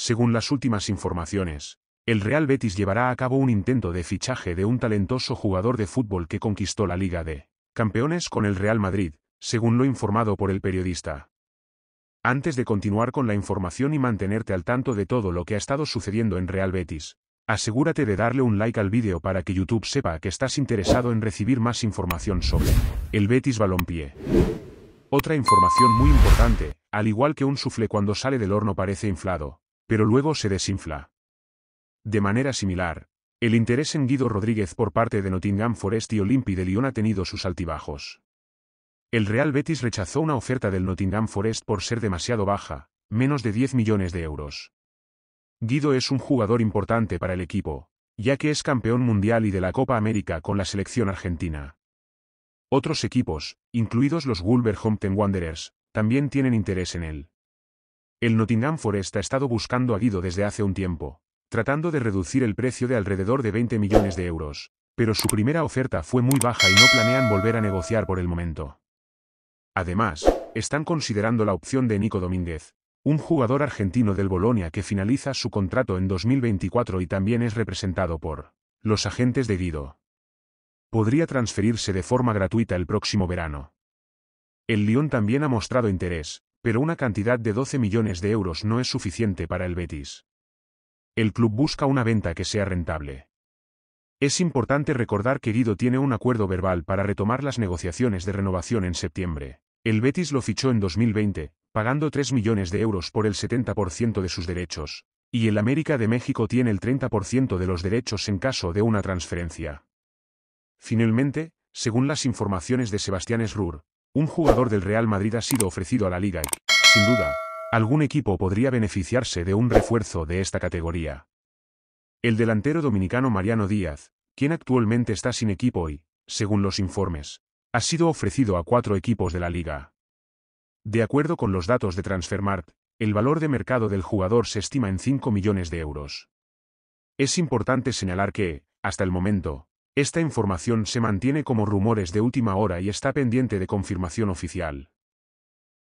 Según las últimas informaciones, el Real Betis llevará a cabo un intento de fichaje de un talentoso jugador de fútbol que conquistó la Liga de Campeones con el Real Madrid, según lo informado por el periodista. Antes de continuar con la información y mantenerte al tanto de todo lo que ha estado sucediendo en Real Betis, asegúrate de darle un like al vídeo para que YouTube sepa que estás interesado en recibir más información sobre el Betis Balompié. Otra información muy importante, al igual que un sufle cuando sale del horno parece inflado, pero luego se desinfla. De manera similar, el interés en Guido Rodríguez por parte de Nottingham Forest y Olympi de Lyon ha tenido sus altibajos. El Real Betis rechazó una oferta del Nottingham Forest por ser demasiado baja, menos de 10 millones de euros. Guido es un jugador importante para el equipo, ya que es campeón mundial y de la Copa América con la selección argentina. Otros equipos, incluidos los Wolverhampton Wanderers, también tienen interés en él. El Nottingham Forest ha estado buscando a Guido desde hace un tiempo, tratando de reducir el precio de alrededor de 20 millones de euros, pero su primera oferta fue muy baja y no planean volver a negociar por el momento. Además, están considerando la opción de Nico Domínguez, un jugador argentino del Bolonia que finaliza su contrato en 2024 y también es representado por los agentes de Guido. Podría transferirse de forma gratuita el próximo verano. El Lyon también ha mostrado interés, pero una cantidad de 12 millones de euros no es suficiente para el Betis. El club busca una venta que sea rentable. Es importante recordar que Guido tiene un acuerdo verbal para retomar las negociaciones de renovación en septiembre. El Betis lo fichó en 2020, pagando 3 millones de euros por el 70% de sus derechos, y el América de México tiene el 30% de los derechos en caso de una transferencia. Finalmente, según las informaciones de Sebastián Esrur, un jugador del Real Madrid ha sido ofrecido a la liga y, sin duda, algún equipo podría beneficiarse de un refuerzo de esta categoría. El delantero dominicano Mariano Díaz, quien actualmente está sin equipo y, según los informes, ha sido ofrecido a cuatro equipos de la liga. De acuerdo con los datos de Transfermarkt, el valor de mercado del jugador se estima en 5 millones de euros. Es importante señalar que, hasta el momento, esta información se mantiene como rumores de última hora y está pendiente de confirmación oficial.